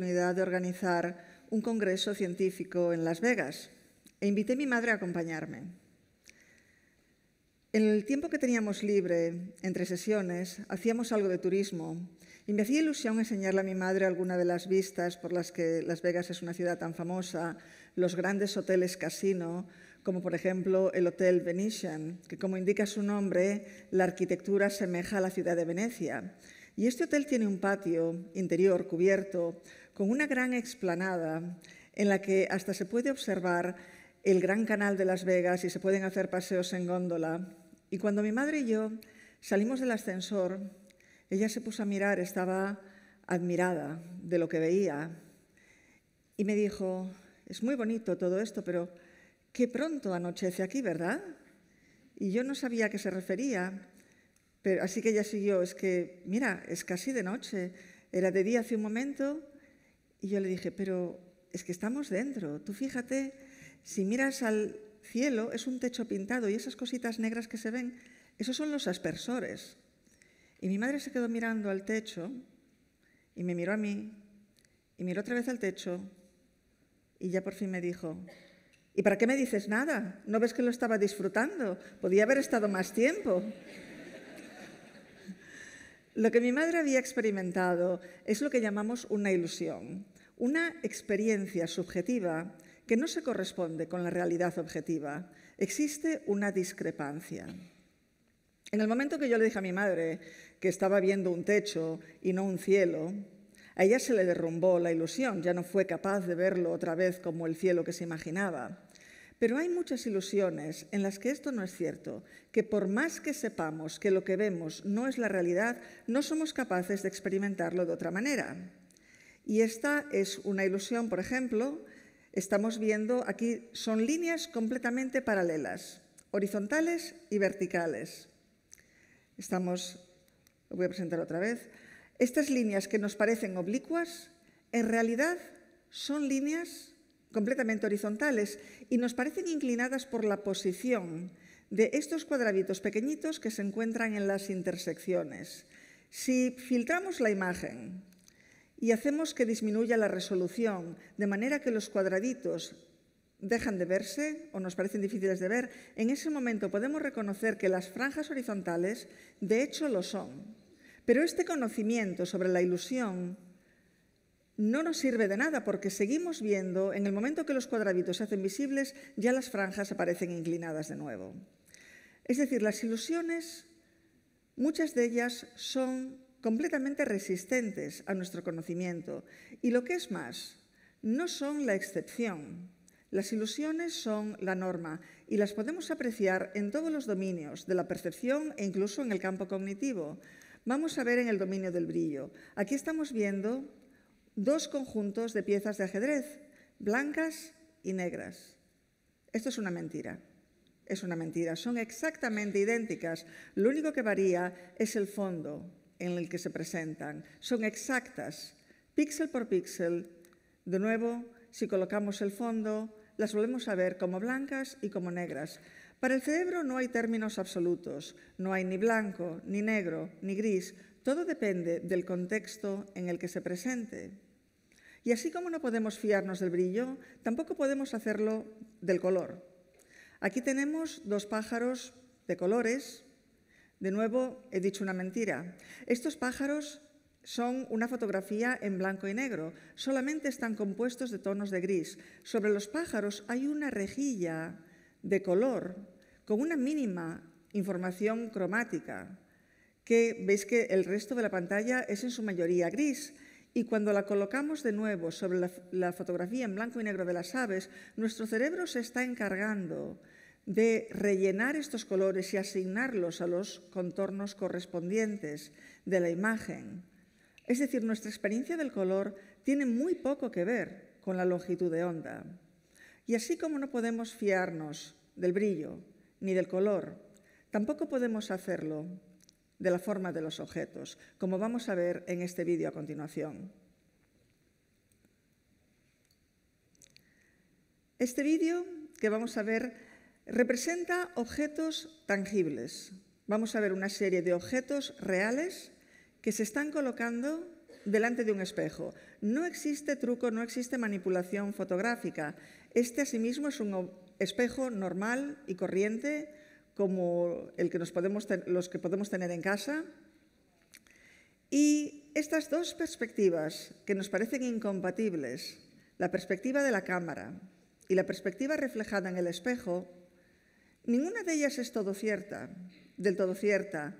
de organizar un congreso científico en Las Vegas e invité a mi madre a acompañarme. En el tiempo que teníamos libre, entre sesiones, hacíamos algo de turismo y me hacía ilusión enseñarle a mi madre alguna de las vistas por las que Las Vegas es una ciudad tan famosa, los grandes hoteles casino, como por ejemplo el Hotel Venetian, que como indica su nombre, la arquitectura asemeja a la ciudad de Venecia. Y este hotel tiene un patio interior cubierto con una gran explanada en la que hasta se puede observar el Gran Canal de Las Vegas y se pueden hacer paseos en góndola. Y cuando mi madre y yo salimos del ascensor, ella se puso a mirar, estaba admirada de lo que veía y me dijo, es muy bonito todo esto, pero qué pronto anochece aquí, ¿verdad? Y yo no sabía a qué se refería, pero así que ella siguió, es que, mira, es casi de noche, era de día hace un momento y yo le dije, pero es que estamos dentro. Tú fíjate, si miras al cielo, es un techo pintado y esas cositas negras que se ven, esos son los aspersores. Y mi madre se quedó mirando al techo y me miró a mí y miró otra vez al techo y ya por fin me dijo, ¿y para qué me dices nada? ¿No ves que lo estaba disfrutando? Podía haber estado más tiempo. lo que mi madre había experimentado es lo que llamamos una ilusión una experiencia subjetiva que no se corresponde con la realidad objetiva. Existe una discrepancia. En el momento que yo le dije a mi madre que estaba viendo un techo y no un cielo, a ella se le derrumbó la ilusión, ya no fue capaz de verlo otra vez como el cielo que se imaginaba. Pero hay muchas ilusiones en las que esto no es cierto, que por más que sepamos que lo que vemos no es la realidad, no somos capaces de experimentarlo de otra manera. Y esta es una ilusión, por ejemplo, estamos viendo aquí son líneas completamente paralelas, horizontales y verticales. Estamos, lo voy a presentar otra vez. Estas líneas que nos parecen oblicuas, en realidad son líneas completamente horizontales y nos parecen inclinadas por la posición de estos cuadraditos pequeñitos que se encuentran en las intersecciones. Si filtramos la imagen y hacemos que disminuya la resolución, de manera que los cuadraditos dejan de verse o nos parecen difíciles de ver, en ese momento podemos reconocer que las franjas horizontales de hecho lo son. Pero este conocimiento sobre la ilusión no nos sirve de nada porque seguimos viendo, en el momento que los cuadraditos se hacen visibles, ya las franjas aparecen inclinadas de nuevo. Es decir, las ilusiones, muchas de ellas son completamente resistentes a nuestro conocimiento. Y lo que es más, no son la excepción. Las ilusiones son la norma y las podemos apreciar en todos los dominios de la percepción e incluso en el campo cognitivo. Vamos a ver en el dominio del brillo. Aquí estamos viendo dos conjuntos de piezas de ajedrez, blancas y negras. Esto es una mentira. Es una mentira. Son exactamente idénticas. Lo único que varía es el fondo, en el que se presentan. Son exactas, píxel por píxel. De nuevo, si colocamos el fondo, las volvemos a ver como blancas y como negras. Para el cerebro no hay términos absolutos, no hay ni blanco, ni negro, ni gris, todo depende del contexto en el que se presente. Y así como no podemos fiarnos del brillo, tampoco podemos hacerlo del color. Aquí tenemos dos pájaros de colores, de nuevo, he dicho una mentira. Estos pájaros son una fotografía en blanco y negro, solamente están compuestos de tonos de gris. Sobre los pájaros hay una rejilla de color con una mínima información cromática, que veis que el resto de la pantalla es en su mayoría gris. Y cuando la colocamos de nuevo sobre la, la fotografía en blanco y negro de las aves, nuestro cerebro se está encargando de rellenar estos colores y asignarlos a los contornos correspondientes de la imagen. Es decir, nuestra experiencia del color tiene muy poco que ver con la longitud de onda. Y así como no podemos fiarnos del brillo ni del color, tampoco podemos hacerlo de la forma de los objetos, como vamos a ver en este vídeo a continuación. Este vídeo que vamos a ver Representa objetos tangibles. Vamos a ver una serie de objetos reales que se están colocando delante de un espejo. No existe truco, no existe manipulación fotográfica. Este asimismo es un espejo normal y corriente como el que nos podemos los que podemos tener en casa. Y estas dos perspectivas que nos parecen incompatibles, la perspectiva de la cámara y la perspectiva reflejada en el espejo, Ninguna de ellas es todo cierta, del todo cierta,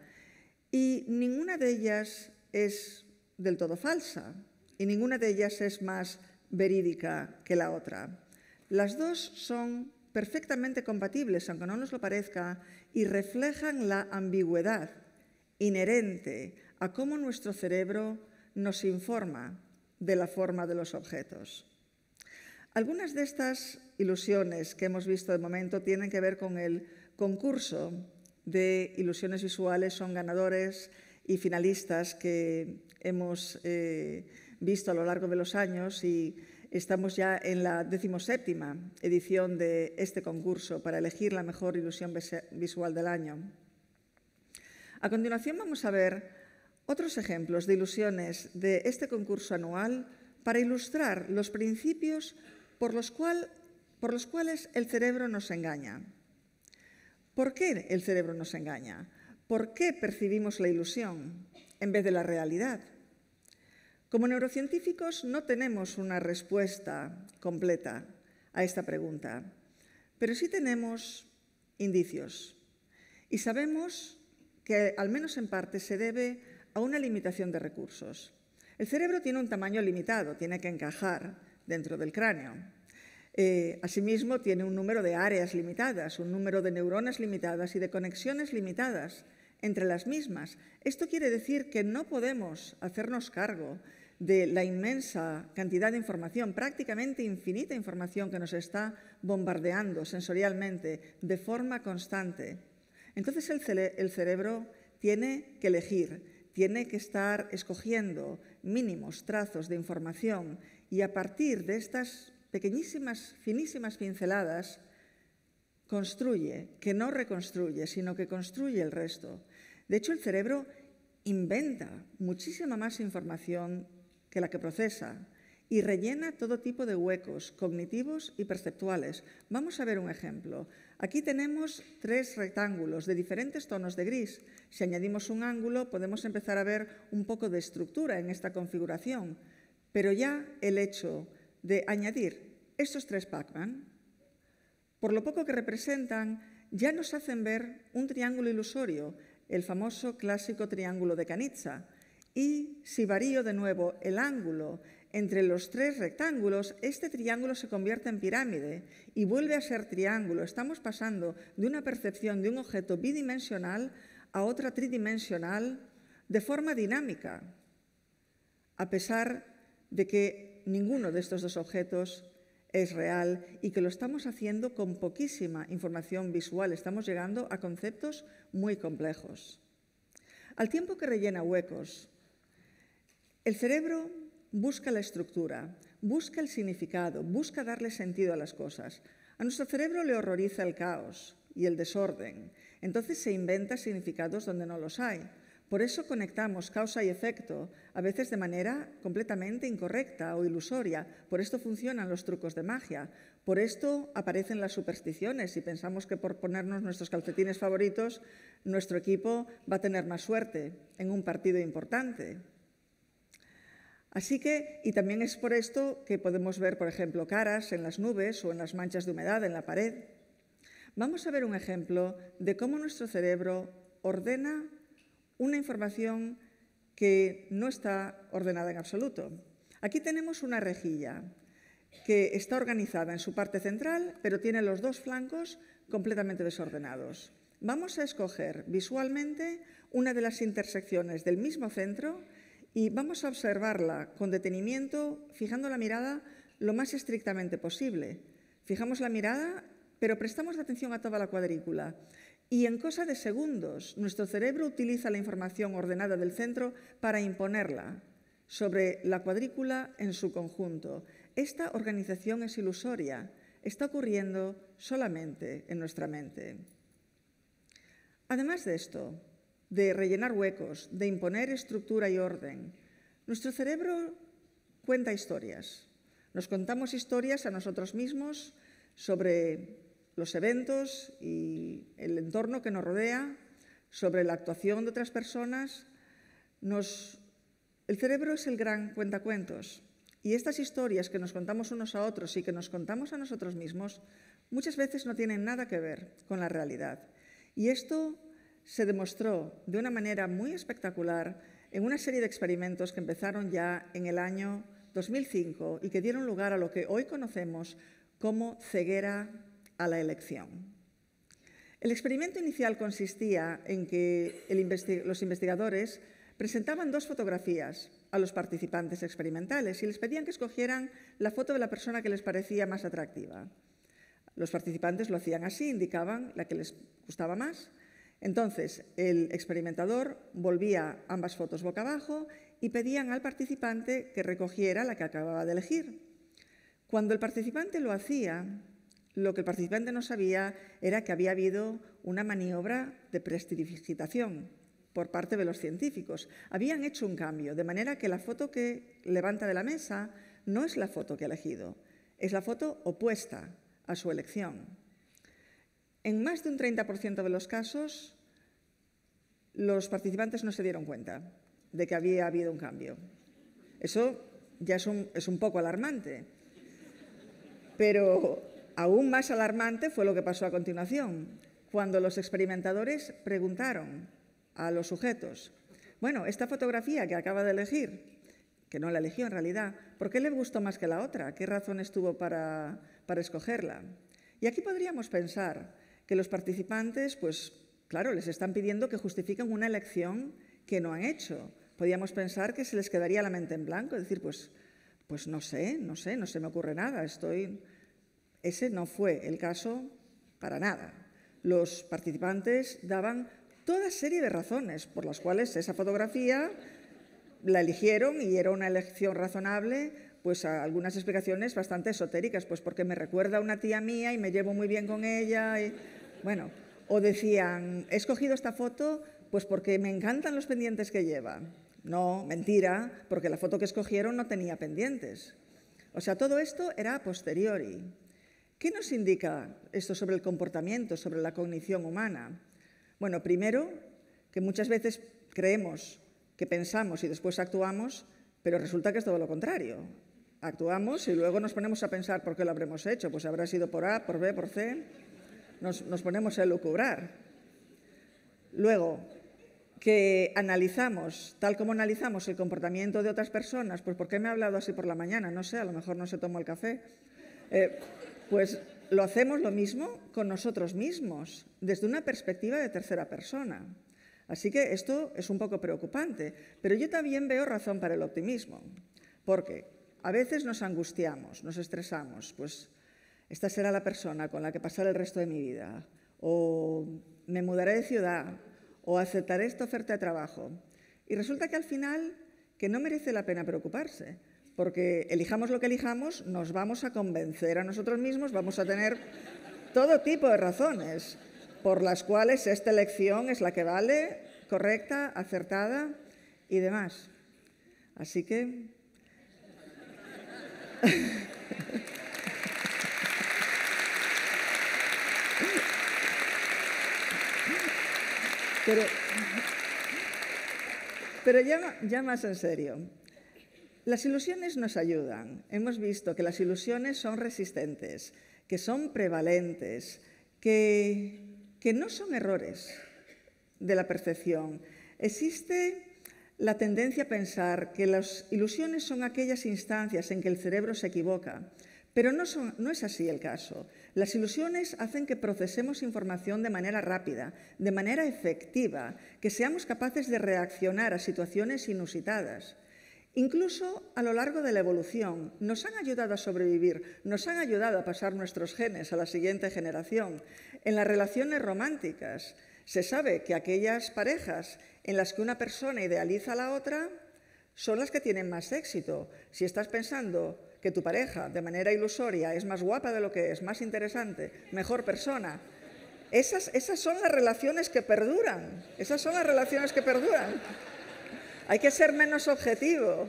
y ninguna de ellas es del todo falsa, y ninguna de ellas es más verídica que la otra. Las dos son perfectamente compatibles, aunque no nos lo parezca, y reflejan la ambigüedad inherente a cómo nuestro cerebro nos informa de la forma de los objetos. Algunas de estas ilusiones que hemos visto de momento tienen que ver con el concurso de ilusiones visuales, son ganadores y finalistas que hemos eh, visto a lo largo de los años y estamos ya en la decimoséptima edición de este concurso para elegir la mejor ilusión visual del año. A continuación vamos a ver otros ejemplos de ilusiones de este concurso anual para ilustrar los principios por los cuales por los cuales el cerebro nos engaña. ¿Por qué el cerebro nos engaña? ¿Por qué percibimos la ilusión en vez de la realidad? Como neurocientíficos no tenemos una respuesta completa a esta pregunta, pero sí tenemos indicios y sabemos que al menos en parte se debe a una limitación de recursos. El cerebro tiene un tamaño limitado, tiene que encajar dentro del cráneo. Eh, asimismo, tiene un número de áreas limitadas, un número de neuronas limitadas y de conexiones limitadas entre las mismas. Esto quiere decir que no podemos hacernos cargo de la inmensa cantidad de información, prácticamente infinita información que nos está bombardeando sensorialmente de forma constante. Entonces el cerebro tiene que elegir, tiene que estar escogiendo mínimos trazos de información y a partir de estas pequeñísimas, finísimas pinceladas, construye, que no reconstruye, sino que construye el resto. De hecho, el cerebro inventa muchísima más información que la que procesa y rellena todo tipo de huecos cognitivos y perceptuales. Vamos a ver un ejemplo. Aquí tenemos tres rectángulos de diferentes tonos de gris. Si añadimos un ángulo, podemos empezar a ver un poco de estructura en esta configuración, pero ya el hecho de añadir estos tres Pacman, por lo poco que representan, ya nos hacen ver un triángulo ilusorio, el famoso clásico triángulo de canitza Y si varío de nuevo el ángulo entre los tres rectángulos, este triángulo se convierte en pirámide y vuelve a ser triángulo. Estamos pasando de una percepción de un objeto bidimensional a otra tridimensional de forma dinámica, a pesar de que ninguno de estos dos objetos es real y que lo estamos haciendo con poquísima información visual. Estamos llegando a conceptos muy complejos. Al tiempo que rellena huecos, el cerebro busca la estructura, busca el significado, busca darle sentido a las cosas. A nuestro cerebro le horroriza el caos y el desorden. Entonces se inventa significados donde no los hay. Por eso conectamos causa y efecto, a veces de manera completamente incorrecta o ilusoria. Por esto funcionan los trucos de magia. Por esto aparecen las supersticiones y pensamos que por ponernos nuestros calcetines favoritos, nuestro equipo va a tener más suerte en un partido importante. Así que, y también es por esto que podemos ver, por ejemplo, caras en las nubes o en las manchas de humedad en la pared. Vamos a ver un ejemplo de cómo nuestro cerebro ordena una información que no está ordenada en absoluto. Aquí tenemos una rejilla que está organizada en su parte central, pero tiene los dos flancos completamente desordenados. Vamos a escoger visualmente una de las intersecciones del mismo centro y vamos a observarla con detenimiento, fijando la mirada lo más estrictamente posible. Fijamos la mirada, pero prestamos atención a toda la cuadrícula y en cosa de segundos, nuestro cerebro utiliza la información ordenada del centro para imponerla sobre la cuadrícula en su conjunto. Esta organización es ilusoria, está ocurriendo solamente en nuestra mente. Además de esto, de rellenar huecos, de imponer estructura y orden, nuestro cerebro cuenta historias. Nos contamos historias a nosotros mismos sobre los eventos y el entorno que nos rodea, sobre la actuación de otras personas, el cerebro es el gran cuentacuentos. Y estas historias que nos contamos unos a otros y que nos contamos a nosotros mismos muchas veces no tienen nada que ver con la realidad. Y esto se demostró de una manera muy espectacular en una serie de experimentos que empezaron ya en el año 2005 y que dieron lugar a lo que hoy conocemos como ceguera a la elección. El experimento inicial consistía en que los investigadores presentaban dos fotografías a los participantes experimentales y les pedían que escogieran la foto de la persona que les parecía más atractiva. Los participantes lo hacían así, indicaban la que les gustaba más. Entonces, el experimentador volvía ambas fotos boca abajo y pedían al participante que recogiera la que acababa de elegir. Cuando el participante lo hacía, lo que el participante no sabía era que había habido una maniobra de prestidigitación por parte de los científicos. Habían hecho un cambio, de manera que la foto que levanta de la mesa no es la foto que ha elegido, es la foto opuesta a su elección. En más de un 30% de los casos, los participantes no se dieron cuenta de que había habido un cambio. Eso ya es un, es un poco alarmante. Pero Aún más alarmante fue lo que pasó a continuación, cuando los experimentadores preguntaron a los sujetos, bueno, esta fotografía que acaba de elegir, que no la eligió en realidad, ¿por qué le gustó más que la otra? ¿Qué razón estuvo para, escogerla? Y aquí podríamos pensar que los participantes, pues claro, les están pidiendo que justifiquen una elección que no han hecho. Podríamos pensar que se les quedaría la mente en blanco, decir, pues, pues no sé, no sé, no se me ocurre nada, estoy, ese no fue el caso para nada. Los participantes daban toda serie de razones por las cuales esa fotografía la eligieron y era una elección razonable, pues a algunas explicaciones bastante esotéricas, pues porque me recuerda a una tía mía y me llevo muy bien con ella. bueno, o decían, he escogido esta foto pues porque me encantan los pendientes que lleva. No, mentira, porque la foto que escogieron no tenía pendientes. O sea, todo esto era a posteriori. ¿Qué nos indica esto sobre el comportamiento, sobre la cognición humana? Bueno, primero, que muchas veces creemos que pensamos y después actuamos, pero resulta que es todo lo contrario. Actuamos y luego nos ponemos a pensar por qué lo habremos hecho. Pues habrá sido por A, por B, por C. Nos, ponemos a lucubrar. Luego, que analizamos, tal como analizamos el comportamiento de otras personas, pues ¿por qué me ha hablado así por la mañana? No sé, a lo mejor no se tomó el café. Eh, pues lo hacemos lo mismo con nosotros mismos, desde una perspectiva de tercera persona. Así que esto es un poco preocupante, pero yo también veo razón para el optimismo, porque a veces nos angustiamos, nos estresamos, pues esta será la persona con la que pasaré el resto de mi vida, o me mudaré de ciudad, o aceptaré esta oferta de trabajo. Y resulta que al final que no merece la pena preocuparse, porque elijamos lo que elijamos, nos vamos a convencer a nosotros mismos, vamos a tener todo tipo de razones por las cuales esta elección es la que vale, correcta, acertada y demás. Así que... Pero, ya más en serio. Las ilusiones nos ayudan. Hemos visto que las ilusiones son resistentes, que son prevalentes, que, no son errores de la percepción. Existe la tendencia a pensar que las ilusiones son aquellas instancias en que el cerebro se equivoca, pero no, no, es así el caso. Las ilusiones hacen que procesemos información de manera rápida, de manera efectiva, que seamos capaces de reaccionar a situaciones inusitadas. Incluso a lo largo de la evolución nos han ayudado a sobrevivir, nos han ayudado a pasar nuestros genes a la siguiente generación. En las relaciones románticas se sabe que aquellas parejas en las que una persona idealiza a la otra son las que tienen más éxito. Si estás pensando que tu pareja de manera ilusoria es más guapa de lo que es, más interesante, mejor persona, esas, son las relaciones que perduran, esas son las relaciones que perduran. Hay que ser menos objetivo.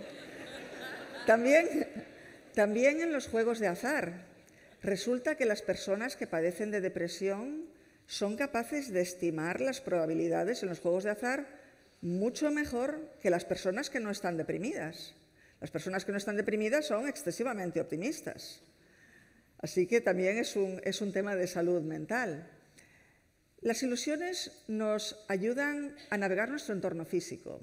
También, en los juegos de azar. Resulta que las personas que padecen de depresión son capaces de estimar las probabilidades en los juegos de azar mucho mejor que las personas que no están deprimidas. Las personas que no están deprimidas son excesivamente optimistas. Así que también es un tema de salud mental. Las ilusiones nos ayudan a navegar nuestro entorno físico.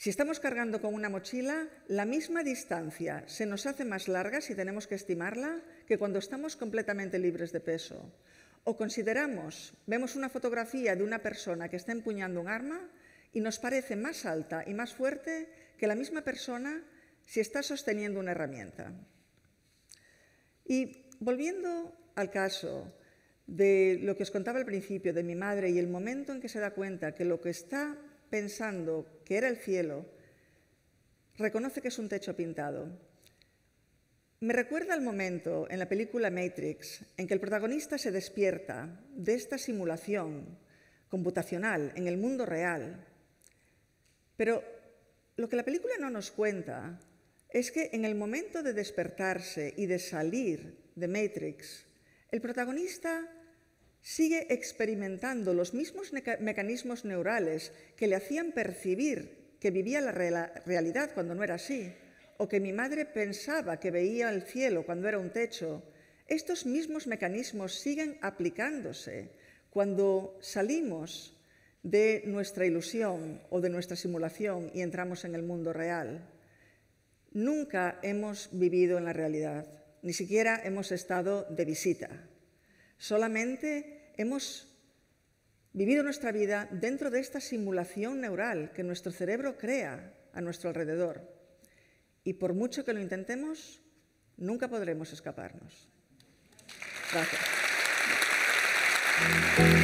Si estamos cargando con una mochila, la misma distancia se nos hace más larga si tenemos que estimarla que cuando estamos completamente libres de peso. O consideramos, vemos una fotografía de una persona que está empuñando un arma y nos parece más alta y más fuerte que la misma persona si está sosteniendo una herramienta. Y volviendo al caso de lo que os contaba al principio de mi madre y el momento en que se da cuenta que lo que está pensando que era el cielo, reconoce que es un techo pintado. Me recuerda el momento en la película Matrix en que el protagonista se despierta de esta simulación computacional en el mundo real. Pero lo que la película no nos cuenta es que en el momento de despertarse y de salir de Matrix, el protagonista sigue experimentando los mismos mecanismos neurales que le hacían percibir que vivía la realidad cuando no era así, o que mi madre pensaba que veía el cielo cuando era un techo, estos mismos mecanismos siguen aplicándose cuando salimos de nuestra ilusión o de nuestra simulación y entramos en el mundo real. Nunca hemos vivido en la realidad, ni siquiera hemos estado de visita. Solamente hemos vivido nuestra vida dentro de esta simulación neural que nuestro cerebro crea a nuestro alrededor. Y por mucho que lo intentemos, nunca podremos escaparnos. Gracias.